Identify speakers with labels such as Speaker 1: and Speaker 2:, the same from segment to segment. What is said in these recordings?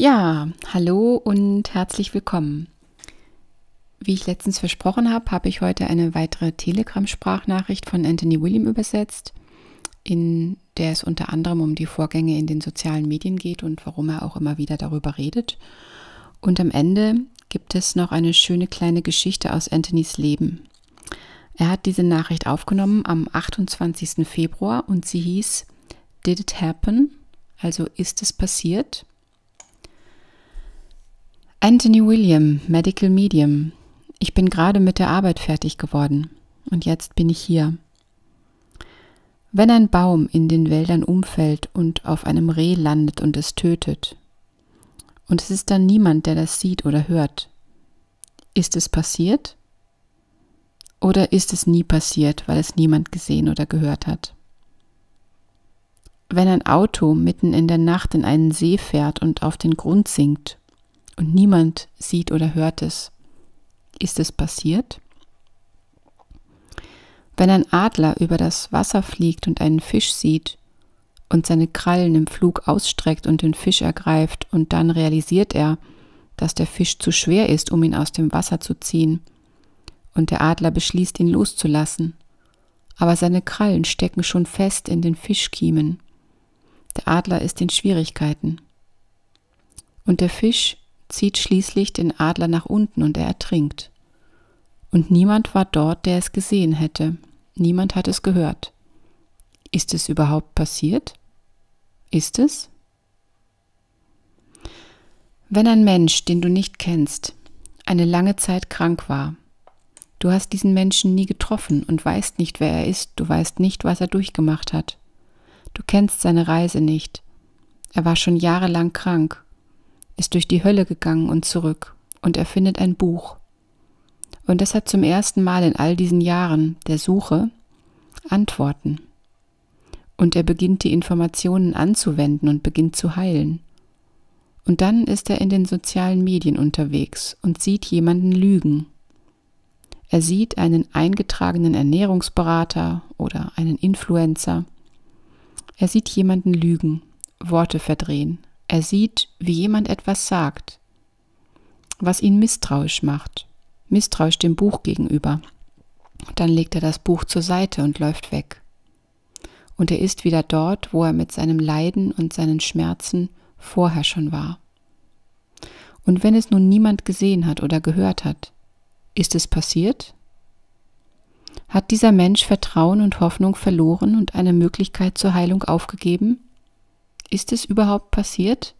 Speaker 1: Ja, hallo und herzlich willkommen. Wie ich letztens versprochen habe, habe ich heute eine weitere Telegram-Sprachnachricht von Anthony William übersetzt, in der es unter anderem um die Vorgänge in den sozialen Medien geht und warum er auch immer wieder darüber redet. Und am Ende gibt es noch eine schöne kleine Geschichte aus Anthonys Leben. Er hat diese Nachricht aufgenommen am 28. Februar und sie hieß Did it happen? Also ist es passiert? Anthony William, Medical Medium. Ich bin gerade mit der Arbeit fertig geworden und jetzt bin ich hier. Wenn ein Baum in den Wäldern umfällt und auf einem Reh landet und es tötet, und es ist dann niemand, der das sieht oder hört, ist es passiert? Oder ist es nie passiert, weil es niemand gesehen oder gehört hat? Wenn ein Auto mitten in der Nacht in einen See fährt und auf den Grund sinkt und niemand sieht oder hört es. Ist es passiert? Wenn ein Adler über das Wasser fliegt und einen Fisch sieht und seine Krallen im Flug ausstreckt und den Fisch ergreift und dann realisiert er, dass der Fisch zu schwer ist, um ihn aus dem Wasser zu ziehen, und der Adler beschließt, ihn loszulassen, aber seine Krallen stecken schon fest in den Fischkiemen. Der Adler ist in Schwierigkeiten. Und der Fisch zieht schließlich den Adler nach unten und er ertrinkt. Und niemand war dort, der es gesehen hätte. Niemand hat es gehört. Ist es überhaupt passiert? Ist es? Wenn ein Mensch, den du nicht kennst, eine lange Zeit krank war, du hast diesen Menschen nie getroffen und weißt nicht, wer er ist, du weißt nicht, was er durchgemacht hat, du kennst seine Reise nicht, er war schon jahrelang krank ist durch die Hölle gegangen und zurück, und er findet ein Buch. Und es hat zum ersten Mal in all diesen Jahren der Suche Antworten. Und er beginnt die Informationen anzuwenden und beginnt zu heilen. Und dann ist er in den sozialen Medien unterwegs und sieht jemanden lügen. Er sieht einen eingetragenen Ernährungsberater oder einen Influencer. Er sieht jemanden lügen, Worte verdrehen, er sieht, wie jemand etwas sagt, was ihn misstrauisch macht, misstrauisch dem Buch gegenüber. Dann legt er das Buch zur Seite und läuft weg. Und er ist wieder dort, wo er mit seinem Leiden und seinen Schmerzen vorher schon war. Und wenn es nun niemand gesehen hat oder gehört hat, ist es passiert? Hat dieser Mensch Vertrauen und Hoffnung verloren und eine Möglichkeit zur Heilung aufgegeben? Ist es überhaupt passiert?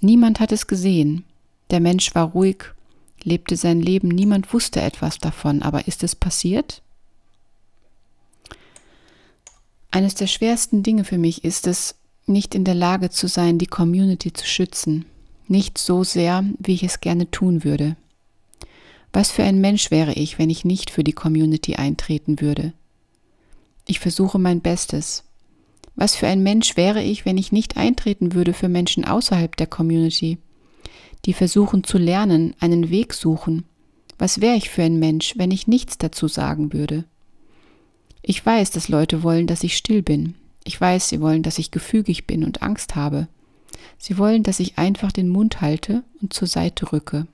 Speaker 1: Niemand hat es gesehen. Der Mensch war ruhig, lebte sein Leben, niemand wusste etwas davon, aber ist es passiert? Eines der schwersten Dinge für mich ist es, nicht in der Lage zu sein, die Community zu schützen. Nicht so sehr, wie ich es gerne tun würde. Was für ein Mensch wäre ich, wenn ich nicht für die Community eintreten würde? Ich versuche mein Bestes, was für ein Mensch wäre ich, wenn ich nicht eintreten würde für Menschen außerhalb der Community, die versuchen zu lernen, einen Weg suchen? Was wäre ich für ein Mensch, wenn ich nichts dazu sagen würde? Ich weiß, dass Leute wollen, dass ich still bin. Ich weiß, sie wollen, dass ich gefügig bin und Angst habe. Sie wollen, dass ich einfach den Mund halte und zur Seite rücke,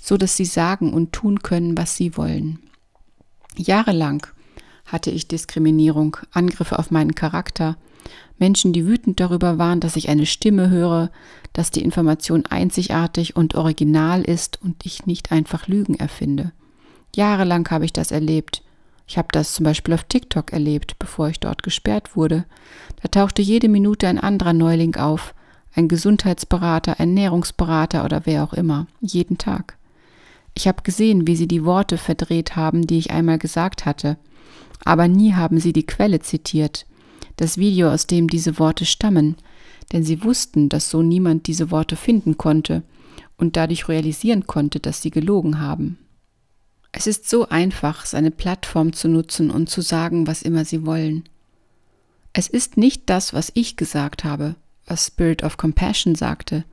Speaker 1: so dass sie sagen und tun können, was sie wollen. Jahrelang hatte ich Diskriminierung, Angriffe auf meinen Charakter, Menschen, die wütend darüber waren, dass ich eine Stimme höre, dass die Information einzigartig und original ist und ich nicht einfach Lügen erfinde. Jahrelang habe ich das erlebt. Ich habe das zum Beispiel auf TikTok erlebt, bevor ich dort gesperrt wurde. Da tauchte jede Minute ein anderer Neuling auf, ein Gesundheitsberater, Ernährungsberater oder wer auch immer, jeden Tag. Ich habe gesehen, wie sie die Worte verdreht haben, die ich einmal gesagt hatte, aber nie haben sie die Quelle zitiert, das Video, aus dem diese Worte stammen, denn sie wussten, dass so niemand diese Worte finden konnte und dadurch realisieren konnte, dass sie gelogen haben. Es ist so einfach, seine Plattform zu nutzen und zu sagen, was immer sie wollen. Es ist nicht das, was ich gesagt habe, was Spirit of Compassion sagte,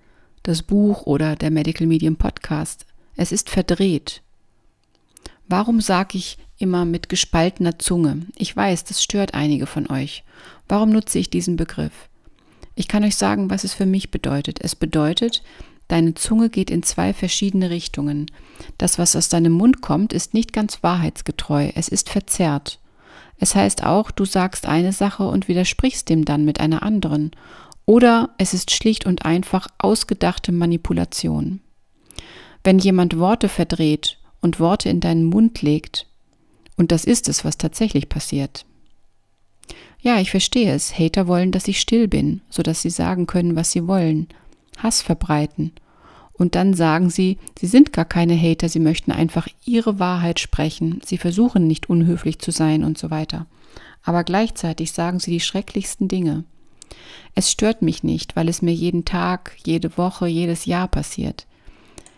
Speaker 1: das Buch oder der Medical Medium Podcast. Es ist verdreht. Warum sage ich, immer mit gespaltener Zunge. Ich weiß, das stört einige von euch. Warum nutze ich diesen Begriff? Ich kann euch sagen, was es für mich bedeutet. Es bedeutet, deine Zunge geht in zwei verschiedene Richtungen. Das, was aus deinem Mund kommt, ist nicht ganz wahrheitsgetreu, es ist verzerrt. Es heißt auch, du sagst eine Sache und widersprichst dem dann mit einer anderen. Oder es ist schlicht und einfach ausgedachte Manipulation. Wenn jemand Worte verdreht und Worte in deinen Mund legt, und das ist es, was tatsächlich passiert. Ja, ich verstehe es. Hater wollen, dass ich still bin, sodass sie sagen können, was sie wollen. Hass verbreiten. Und dann sagen sie, sie sind gar keine Hater, sie möchten einfach ihre Wahrheit sprechen, sie versuchen nicht unhöflich zu sein und so weiter. Aber gleichzeitig sagen sie die schrecklichsten Dinge. Es stört mich nicht, weil es mir jeden Tag, jede Woche, jedes Jahr passiert.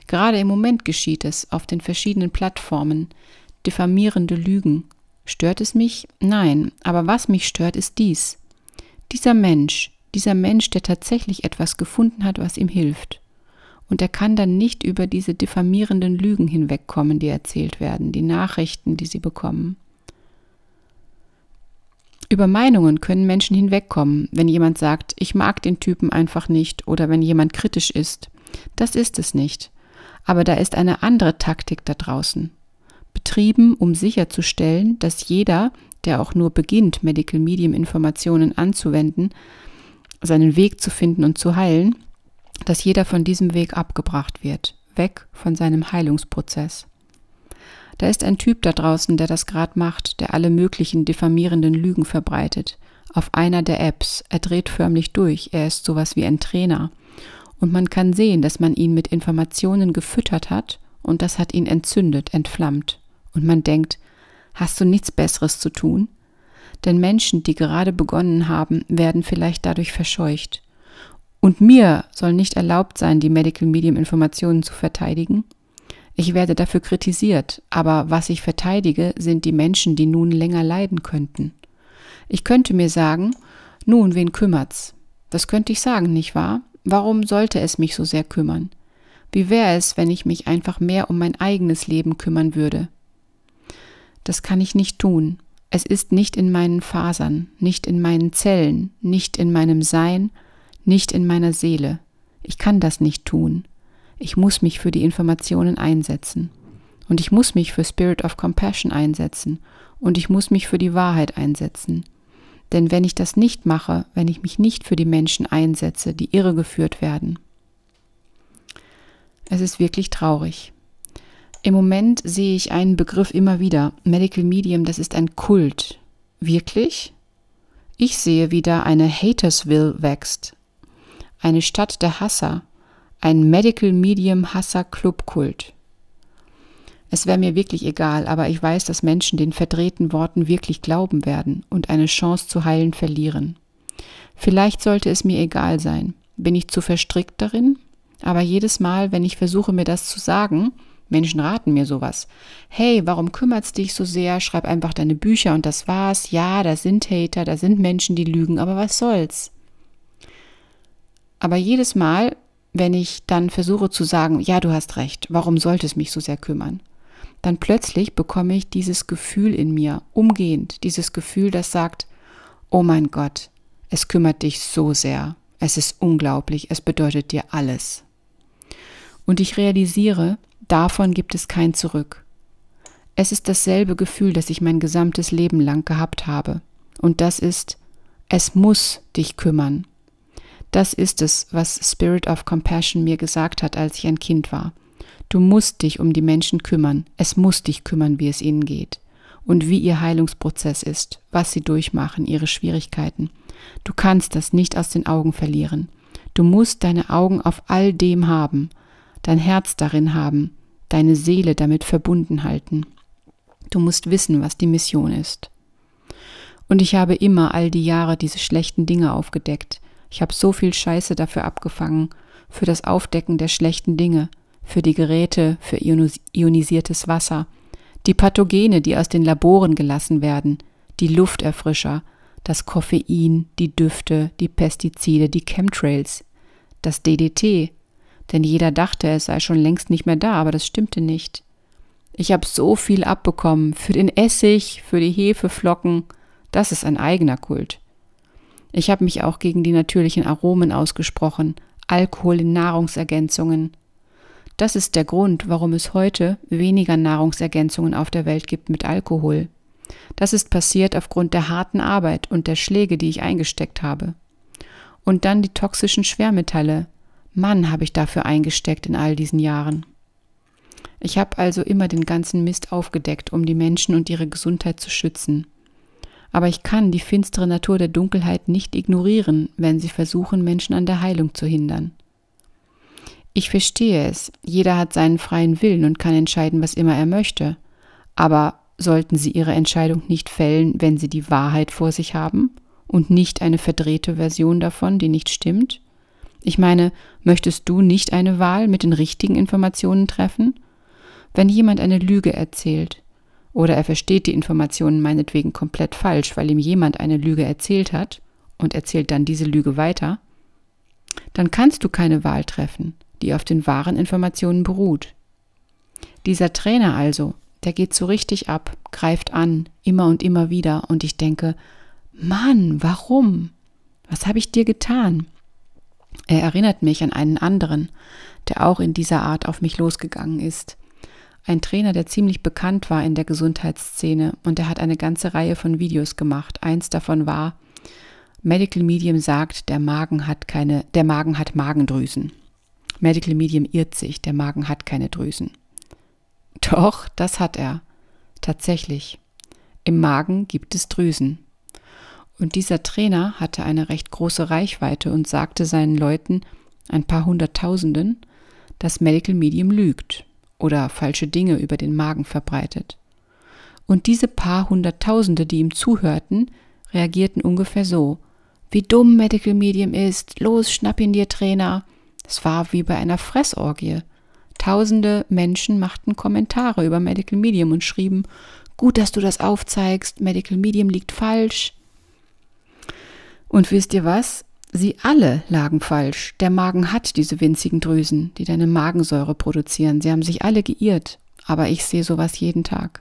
Speaker 1: Gerade im Moment geschieht es auf den verschiedenen Plattformen diffamierende Lügen. Stört es mich? Nein, aber was mich stört, ist dies. Dieser Mensch, dieser Mensch, der tatsächlich etwas gefunden hat, was ihm hilft. Und er kann dann nicht über diese diffamierenden Lügen hinwegkommen, die erzählt werden, die Nachrichten, die sie bekommen. Über Meinungen können Menschen hinwegkommen, wenn jemand sagt, ich mag den Typen einfach nicht oder wenn jemand kritisch ist. Das ist es nicht. Aber da ist eine andere Taktik da draußen betrieben, um sicherzustellen, dass jeder, der auch nur beginnt, Medical Medium Informationen anzuwenden, seinen Weg zu finden und zu heilen, dass jeder von diesem Weg abgebracht wird, weg von seinem Heilungsprozess. Da ist ein Typ da draußen, der das gerade macht, der alle möglichen diffamierenden Lügen verbreitet. Auf einer der Apps, er dreht förmlich durch, er ist sowas wie ein Trainer. Und man kann sehen, dass man ihn mit Informationen gefüttert hat und das hat ihn entzündet, entflammt und man denkt, hast du nichts Besseres zu tun? Denn Menschen, die gerade begonnen haben, werden vielleicht dadurch verscheucht. Und mir soll nicht erlaubt sein, die Medical Medium Informationen zu verteidigen. Ich werde dafür kritisiert, aber was ich verteidige, sind die Menschen, die nun länger leiden könnten. Ich könnte mir sagen, nun, wen kümmert's? Das könnte ich sagen, nicht wahr? Warum sollte es mich so sehr kümmern? Wie wäre es, wenn ich mich einfach mehr um mein eigenes Leben kümmern würde? Das kann ich nicht tun. Es ist nicht in meinen Fasern, nicht in meinen Zellen, nicht in meinem Sein, nicht in meiner Seele. Ich kann das nicht tun. Ich muss mich für die Informationen einsetzen. Und ich muss mich für Spirit of Compassion einsetzen. Und ich muss mich für die Wahrheit einsetzen. Denn wenn ich das nicht mache, wenn ich mich nicht für die Menschen einsetze, die irregeführt werden, es ist wirklich traurig. Im Moment sehe ich einen Begriff immer wieder. Medical Medium, das ist ein Kult. Wirklich? Ich sehe wie da eine Hatersville wächst. Eine Stadt der Hasser. Ein Medical Medium Hasser Club Kult. Es wäre mir wirklich egal, aber ich weiß, dass Menschen den verdrehten Worten wirklich glauben werden und eine Chance zu heilen verlieren. Vielleicht sollte es mir egal sein. Bin ich zu verstrickt darin? Aber jedes Mal, wenn ich versuche, mir das zu sagen, Menschen raten mir sowas. Hey, warum kümmert's dich so sehr? Schreib einfach deine Bücher und das war's. Ja, da sind Hater, da sind Menschen, die lügen, aber was soll's? Aber jedes Mal, wenn ich dann versuche zu sagen, ja, du hast recht, warum sollte es mich so sehr kümmern? Dann plötzlich bekomme ich dieses Gefühl in mir, umgehend, dieses Gefühl, das sagt, oh mein Gott, es kümmert dich so sehr, es ist unglaublich, es bedeutet dir alles. Und ich realisiere, Davon gibt es kein Zurück. Es ist dasselbe Gefühl, das ich mein gesamtes Leben lang gehabt habe. Und das ist, es muss dich kümmern. Das ist es, was Spirit of Compassion mir gesagt hat, als ich ein Kind war. Du musst dich um die Menschen kümmern. Es muss dich kümmern, wie es ihnen geht. Und wie ihr Heilungsprozess ist, was sie durchmachen, ihre Schwierigkeiten. Du kannst das nicht aus den Augen verlieren. Du musst deine Augen auf all dem haben dein Herz darin haben, deine Seele damit verbunden halten. Du musst wissen, was die Mission ist. Und ich habe immer all die Jahre diese schlechten Dinge aufgedeckt. Ich habe so viel Scheiße dafür abgefangen, für das Aufdecken der schlechten Dinge, für die Geräte, für ionisiertes Wasser, die Pathogene, die aus den Laboren gelassen werden, die Lufterfrischer, das Koffein, die Düfte, die Pestizide, die Chemtrails, das DDT, denn jeder dachte, es sei schon längst nicht mehr da, aber das stimmte nicht. Ich habe so viel abbekommen für den Essig, für die Hefeflocken, das ist ein eigener Kult. Ich habe mich auch gegen die natürlichen Aromen ausgesprochen, Alkohol in Nahrungsergänzungen. Das ist der Grund, warum es heute weniger Nahrungsergänzungen auf der Welt gibt mit Alkohol. Das ist passiert aufgrund der harten Arbeit und der Schläge, die ich eingesteckt habe. Und dann die toxischen Schwermetalle, Mann, habe ich dafür eingesteckt in all diesen Jahren. Ich habe also immer den ganzen Mist aufgedeckt, um die Menschen und ihre Gesundheit zu schützen. Aber ich kann die finstere Natur der Dunkelheit nicht ignorieren, wenn sie versuchen, Menschen an der Heilung zu hindern. Ich verstehe es, jeder hat seinen freien Willen und kann entscheiden, was immer er möchte. Aber sollten Sie Ihre Entscheidung nicht fällen, wenn Sie die Wahrheit vor sich haben und nicht eine verdrehte Version davon, die nicht stimmt? Ich meine, möchtest du nicht eine Wahl mit den richtigen Informationen treffen? Wenn jemand eine Lüge erzählt, oder er versteht die Informationen meinetwegen komplett falsch, weil ihm jemand eine Lüge erzählt hat und erzählt dann diese Lüge weiter, dann kannst du keine Wahl treffen, die auf den wahren Informationen beruht. Dieser Trainer also, der geht so richtig ab, greift an, immer und immer wieder, und ich denke, Mann, warum? Was habe ich dir getan? Er erinnert mich an einen anderen, der auch in dieser Art auf mich losgegangen ist. Ein Trainer, der ziemlich bekannt war in der Gesundheitsszene und er hat eine ganze Reihe von Videos gemacht. Eins davon war Medical Medium sagt, der Magen hat keine, der Magen hat Magendrüsen. Medical Medium irrt sich, der Magen hat keine Drüsen. Doch, das hat er. Tatsächlich. Im Magen gibt es Drüsen. Und dieser Trainer hatte eine recht große Reichweite und sagte seinen Leuten, ein paar Hunderttausenden, dass Medical Medium lügt oder falsche Dinge über den Magen verbreitet. Und diese paar Hunderttausende, die ihm zuhörten, reagierten ungefähr so, wie dumm Medical Medium ist, los, schnapp ihn dir, Trainer. Es war wie bei einer Fressorgie. Tausende Menschen machten Kommentare über Medical Medium und schrieben, gut, dass du das aufzeigst, Medical Medium liegt falsch. Und wisst ihr was? Sie alle lagen falsch. Der Magen hat diese winzigen Drüsen, die deine Magensäure produzieren. Sie haben sich alle geirrt, aber ich sehe sowas jeden Tag.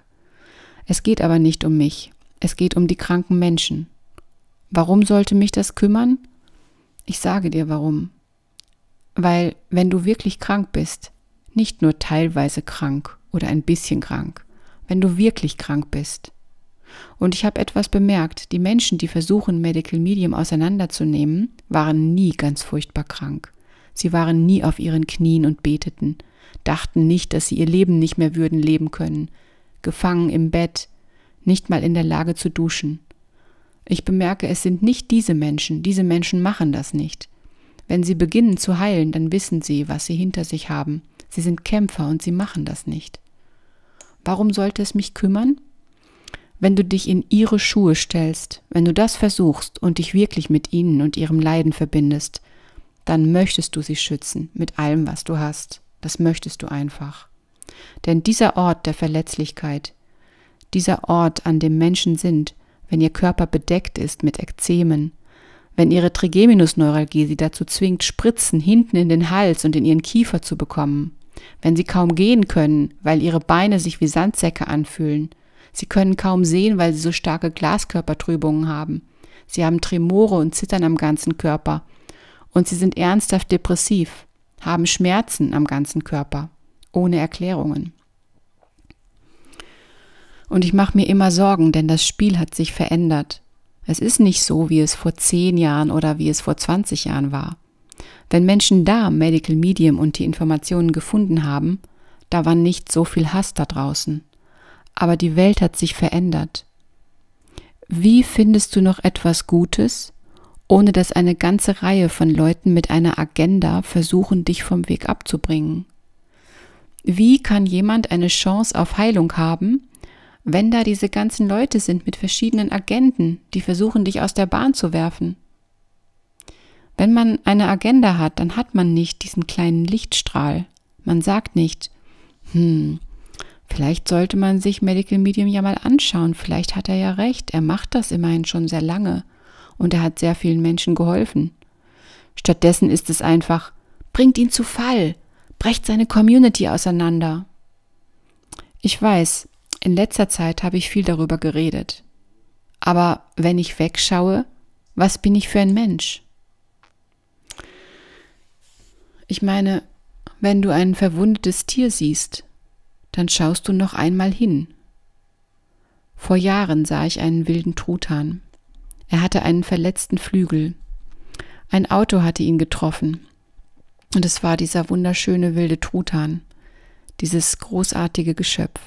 Speaker 1: Es geht aber nicht um mich. Es geht um die kranken Menschen. Warum sollte mich das kümmern? Ich sage dir warum. Weil wenn du wirklich krank bist, nicht nur teilweise krank oder ein bisschen krank, wenn du wirklich krank bist, und ich habe etwas bemerkt. Die Menschen, die versuchen, Medical Medium auseinanderzunehmen, waren nie ganz furchtbar krank. Sie waren nie auf ihren Knien und beteten, dachten nicht, dass sie ihr Leben nicht mehr würden leben können, gefangen im Bett, nicht mal in der Lage zu duschen. Ich bemerke, es sind nicht diese Menschen, diese Menschen machen das nicht. Wenn sie beginnen zu heilen, dann wissen sie, was sie hinter sich haben. Sie sind Kämpfer und sie machen das nicht. Warum sollte es mich kümmern? wenn du dich in ihre Schuhe stellst, wenn du das versuchst und dich wirklich mit ihnen und ihrem Leiden verbindest, dann möchtest du sie schützen mit allem, was du hast. Das möchtest du einfach. Denn dieser Ort der Verletzlichkeit, dieser Ort, an dem Menschen sind, wenn ihr Körper bedeckt ist mit Ekzemen, wenn ihre Trigeminusneuralgie sie dazu zwingt, Spritzen hinten in den Hals und in ihren Kiefer zu bekommen, wenn sie kaum gehen können, weil ihre Beine sich wie Sandsäcke anfühlen, Sie können kaum sehen, weil sie so starke Glaskörpertrübungen haben. Sie haben Tremore und Zittern am ganzen Körper. Und sie sind ernsthaft depressiv, haben Schmerzen am ganzen Körper, ohne Erklärungen. Und ich mache mir immer Sorgen, denn das Spiel hat sich verändert. Es ist nicht so, wie es vor zehn Jahren oder wie es vor 20 Jahren war. Wenn Menschen da Medical Medium und die Informationen gefunden haben, da war nicht so viel Hass da draußen aber die Welt hat sich verändert. Wie findest du noch etwas Gutes, ohne dass eine ganze Reihe von Leuten mit einer Agenda versuchen, dich vom Weg abzubringen? Wie kann jemand eine Chance auf Heilung haben, wenn da diese ganzen Leute sind mit verschiedenen Agenten, die versuchen, dich aus der Bahn zu werfen? Wenn man eine Agenda hat, dann hat man nicht diesen kleinen Lichtstrahl. Man sagt nicht, hm, Vielleicht sollte man sich Medical Medium ja mal anschauen. Vielleicht hat er ja recht. Er macht das immerhin schon sehr lange und er hat sehr vielen Menschen geholfen. Stattdessen ist es einfach, bringt ihn zu Fall, brecht seine Community auseinander. Ich weiß, in letzter Zeit habe ich viel darüber geredet. Aber wenn ich wegschaue, was bin ich für ein Mensch? Ich meine, wenn du ein verwundetes Tier siehst, dann schaust du noch einmal hin. Vor Jahren sah ich einen wilden Truthahn. Er hatte einen verletzten Flügel. Ein Auto hatte ihn getroffen. Und es war dieser wunderschöne wilde Truthahn, dieses großartige Geschöpf.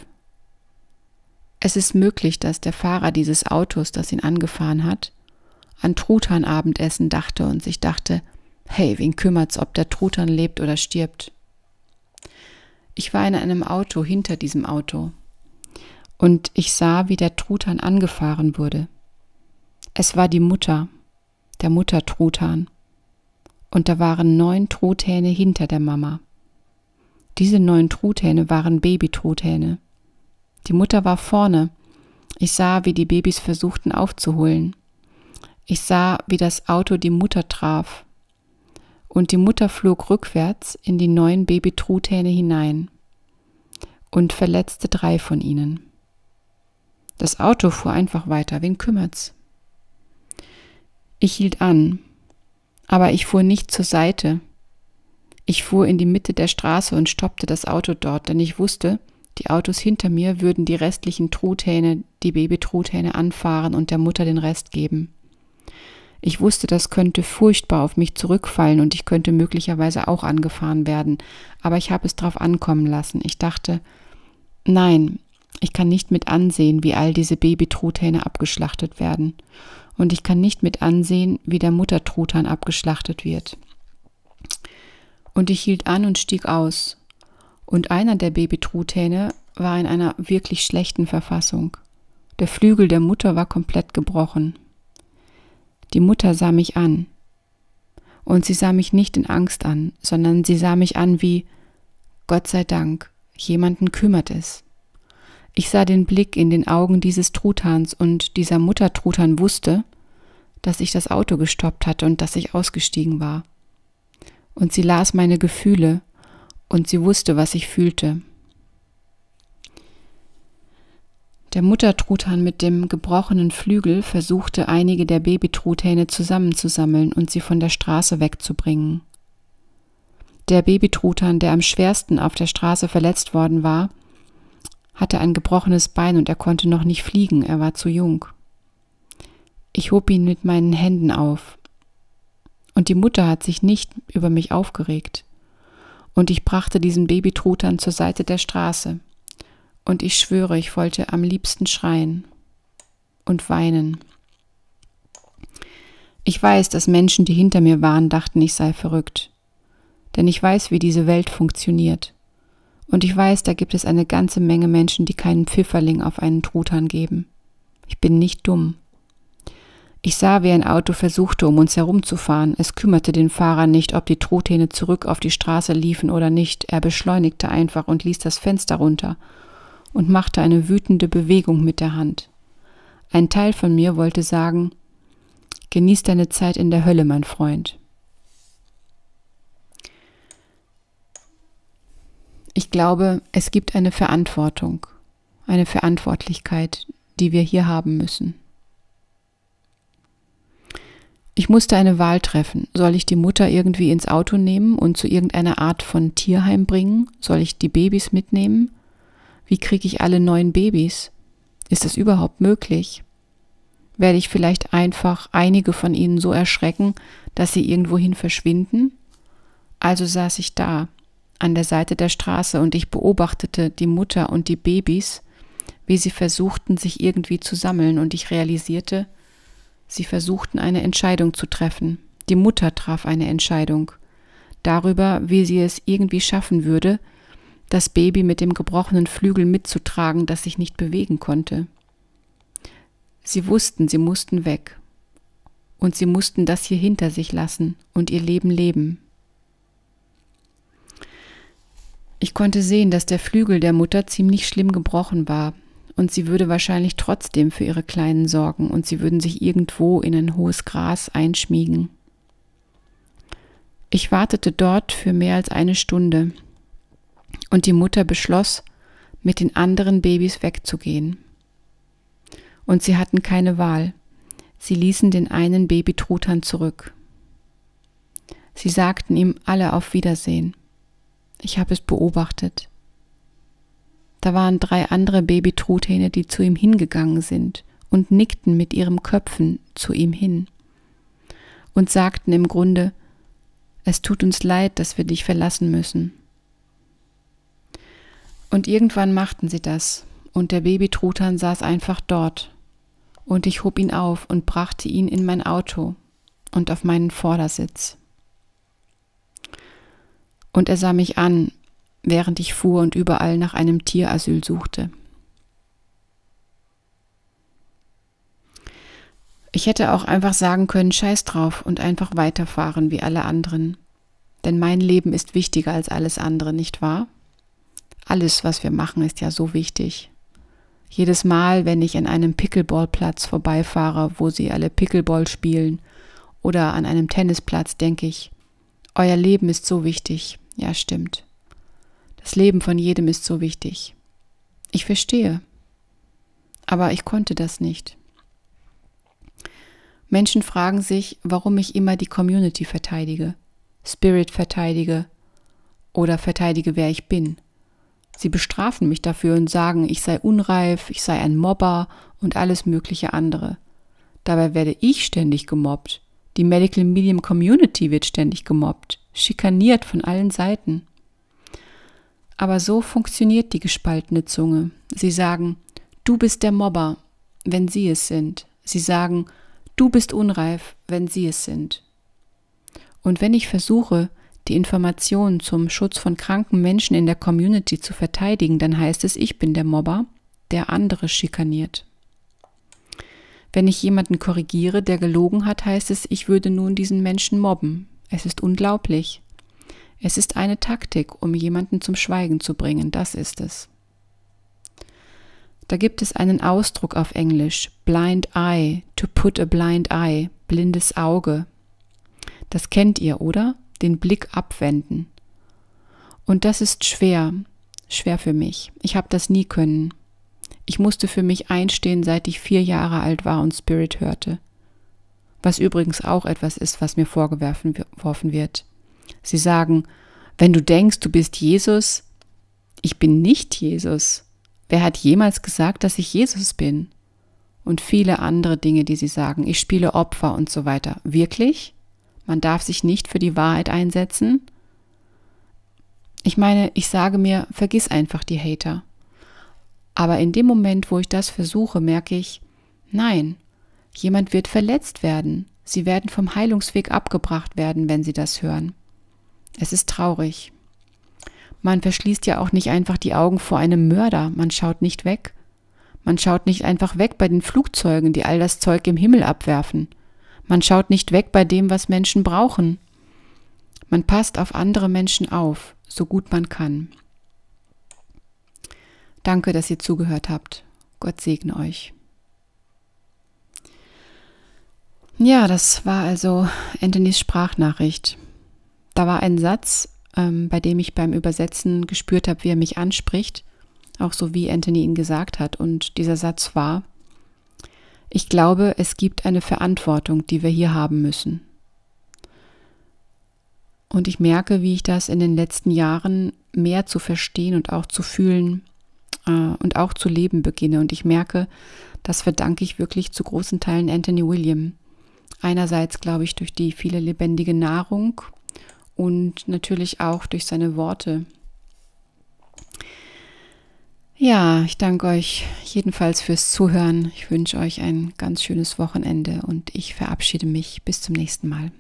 Speaker 1: Es ist möglich, dass der Fahrer dieses Autos, das ihn angefahren hat, an Truthahnabendessen dachte und sich dachte, hey, wen kümmert's, ob der Truthahn lebt oder stirbt? Ich war in einem Auto hinter diesem Auto und ich sah, wie der Truthahn angefahren wurde. Es war die Mutter, der Mutter Truthahn. Und da waren neun Truthähne hinter der Mama. Diese neun Truthähne waren Babytruthähne. Die Mutter war vorne. Ich sah, wie die Babys versuchten aufzuholen. Ich sah, wie das Auto die Mutter traf und die Mutter flog rückwärts in die neuen Babytruthähne hinein und verletzte drei von ihnen. Das Auto fuhr einfach weiter, wen kümmert's? Ich hielt an, aber ich fuhr nicht zur Seite. Ich fuhr in die Mitte der Straße und stoppte das Auto dort, denn ich wusste, die Autos hinter mir würden die restlichen Truthähne, die Baby-Truthähne anfahren und der Mutter den Rest geben. Ich wusste, das könnte furchtbar auf mich zurückfallen und ich könnte möglicherweise auch angefahren werden, aber ich habe es drauf ankommen lassen. Ich dachte, nein, ich kann nicht mit ansehen, wie all diese Babytruthähne abgeschlachtet werden. Und ich kann nicht mit ansehen, wie der Muttertruthahn abgeschlachtet wird. Und ich hielt an und stieg aus. Und einer der Babytruthähne war in einer wirklich schlechten Verfassung. Der Flügel der Mutter war komplett gebrochen. Die Mutter sah mich an. Und sie sah mich nicht in Angst an, sondern sie sah mich an wie Gott sei Dank, jemanden kümmert es. Ich sah den Blick in den Augen dieses Truthahns und dieser Mutter Truthahn wusste, dass ich das Auto gestoppt hatte und dass ich ausgestiegen war. Und sie las meine Gefühle und sie wusste, was ich fühlte. Der Muttertruthahn mit dem gebrochenen Flügel versuchte einige der Babytruthähne zusammenzusammeln und sie von der Straße wegzubringen. Der Babytruthahn, der am schwersten auf der Straße verletzt worden war, hatte ein gebrochenes Bein und er konnte noch nicht fliegen, er war zu jung. Ich hob ihn mit meinen Händen auf. Und die Mutter hat sich nicht über mich aufgeregt. Und ich brachte diesen Babytruthahn zur Seite der Straße. Und ich schwöre, ich wollte am liebsten schreien und weinen. Ich weiß, dass Menschen, die hinter mir waren, dachten, ich sei verrückt. Denn ich weiß, wie diese Welt funktioniert. Und ich weiß, da gibt es eine ganze Menge Menschen, die keinen Pfifferling auf einen Truthahn geben. Ich bin nicht dumm. Ich sah, wie ein Auto versuchte, um uns herumzufahren. Es kümmerte den Fahrer nicht, ob die Truthähne zurück auf die Straße liefen oder nicht. Er beschleunigte einfach und ließ das Fenster runter und machte eine wütende Bewegung mit der Hand. Ein Teil von mir wollte sagen, Genieß deine Zeit in der Hölle, mein Freund. Ich glaube, es gibt eine Verantwortung, eine Verantwortlichkeit, die wir hier haben müssen. Ich musste eine Wahl treffen. Soll ich die Mutter irgendwie ins Auto nehmen und zu irgendeiner Art von Tierheim bringen? Soll ich die Babys mitnehmen? Wie kriege ich alle neuen Babys? Ist das überhaupt möglich? Werde ich vielleicht einfach einige von ihnen so erschrecken, dass sie irgendwohin verschwinden? Also saß ich da, an der Seite der Straße, und ich beobachtete die Mutter und die Babys, wie sie versuchten, sich irgendwie zu sammeln, und ich realisierte, sie versuchten eine Entscheidung zu treffen. Die Mutter traf eine Entscheidung darüber, wie sie es irgendwie schaffen würde, das Baby mit dem gebrochenen Flügel mitzutragen, das sich nicht bewegen konnte. Sie wussten, sie mussten weg. Und sie mussten das hier hinter sich lassen und ihr Leben leben. Ich konnte sehen, dass der Flügel der Mutter ziemlich schlimm gebrochen war, und sie würde wahrscheinlich trotzdem für ihre Kleinen sorgen, und sie würden sich irgendwo in ein hohes Gras einschmiegen. Ich wartete dort für mehr als eine Stunde, und die Mutter beschloss, mit den anderen Babys wegzugehen. Und sie hatten keine Wahl. Sie ließen den einen Baby Truthahn zurück. Sie sagten ihm alle auf Wiedersehen. Ich habe es beobachtet. Da waren drei andere Babytruthähne, die zu ihm hingegangen sind und nickten mit ihren Köpfen zu ihm hin und sagten im Grunde, es tut uns leid, dass wir dich verlassen müssen. Und irgendwann machten sie das, und der Baby Babytrutan saß einfach dort. Und ich hob ihn auf und brachte ihn in mein Auto und auf meinen Vordersitz. Und er sah mich an, während ich fuhr und überall nach einem Tierasyl suchte. Ich hätte auch einfach sagen können, scheiß drauf und einfach weiterfahren wie alle anderen. Denn mein Leben ist wichtiger als alles andere, nicht wahr? Alles, was wir machen, ist ja so wichtig. Jedes Mal, wenn ich an einem Pickleballplatz vorbeifahre, wo sie alle Pickleball spielen, oder an einem Tennisplatz, denke ich, euer Leben ist so wichtig. Ja, stimmt. Das Leben von jedem ist so wichtig. Ich verstehe. Aber ich konnte das nicht. Menschen fragen sich, warum ich immer die Community verteidige, Spirit verteidige oder verteidige, wer ich bin. Sie bestrafen mich dafür und sagen, ich sei unreif, ich sei ein Mobber und alles mögliche andere. Dabei werde ich ständig gemobbt. Die Medical Medium Community wird ständig gemobbt, schikaniert von allen Seiten. Aber so funktioniert die gespaltene Zunge. Sie sagen, du bist der Mobber, wenn sie es sind. Sie sagen, du bist unreif, wenn sie es sind. Und wenn ich versuche, die Informationen zum Schutz von kranken Menschen in der Community zu verteidigen, dann heißt es, ich bin der Mobber, der andere schikaniert. Wenn ich jemanden korrigiere, der gelogen hat, heißt es, ich würde nun diesen Menschen mobben. Es ist unglaublich. Es ist eine Taktik, um jemanden zum Schweigen zu bringen, das ist es. Da gibt es einen Ausdruck auf Englisch, blind eye, to put a blind eye, blindes Auge. Das kennt ihr, oder? den Blick abwenden. Und das ist schwer, schwer für mich. Ich habe das nie können. Ich musste für mich einstehen, seit ich vier Jahre alt war und Spirit hörte. Was übrigens auch etwas ist, was mir vorgeworfen wird. Sie sagen, wenn du denkst, du bist Jesus, ich bin nicht Jesus. Wer hat jemals gesagt, dass ich Jesus bin? Und viele andere Dinge, die sie sagen. Ich spiele Opfer und so weiter. Wirklich? Man darf sich nicht für die Wahrheit einsetzen. Ich meine, ich sage mir, vergiss einfach die Hater. Aber in dem Moment, wo ich das versuche, merke ich, nein, jemand wird verletzt werden. Sie werden vom Heilungsweg abgebracht werden, wenn sie das hören. Es ist traurig. Man verschließt ja auch nicht einfach die Augen vor einem Mörder, man schaut nicht weg. Man schaut nicht einfach weg bei den Flugzeugen, die all das Zeug im Himmel abwerfen. Man schaut nicht weg bei dem, was Menschen brauchen. Man passt auf andere Menschen auf, so gut man kann. Danke, dass ihr zugehört habt. Gott segne euch. Ja, das war also Anthony's Sprachnachricht. Da war ein Satz, ähm, bei dem ich beim Übersetzen gespürt habe, wie er mich anspricht, auch so wie Anthony ihn gesagt hat. Und dieser Satz war, ich glaube, es gibt eine Verantwortung, die wir hier haben müssen. Und ich merke, wie ich das in den letzten Jahren mehr zu verstehen und auch zu fühlen äh, und auch zu leben beginne. Und ich merke, das verdanke ich wirklich zu großen Teilen Anthony William. Einerseits, glaube ich, durch die viele lebendige Nahrung und natürlich auch durch seine Worte, ja, ich danke euch jedenfalls fürs Zuhören. Ich wünsche euch ein ganz schönes Wochenende und ich verabschiede mich. Bis zum nächsten Mal.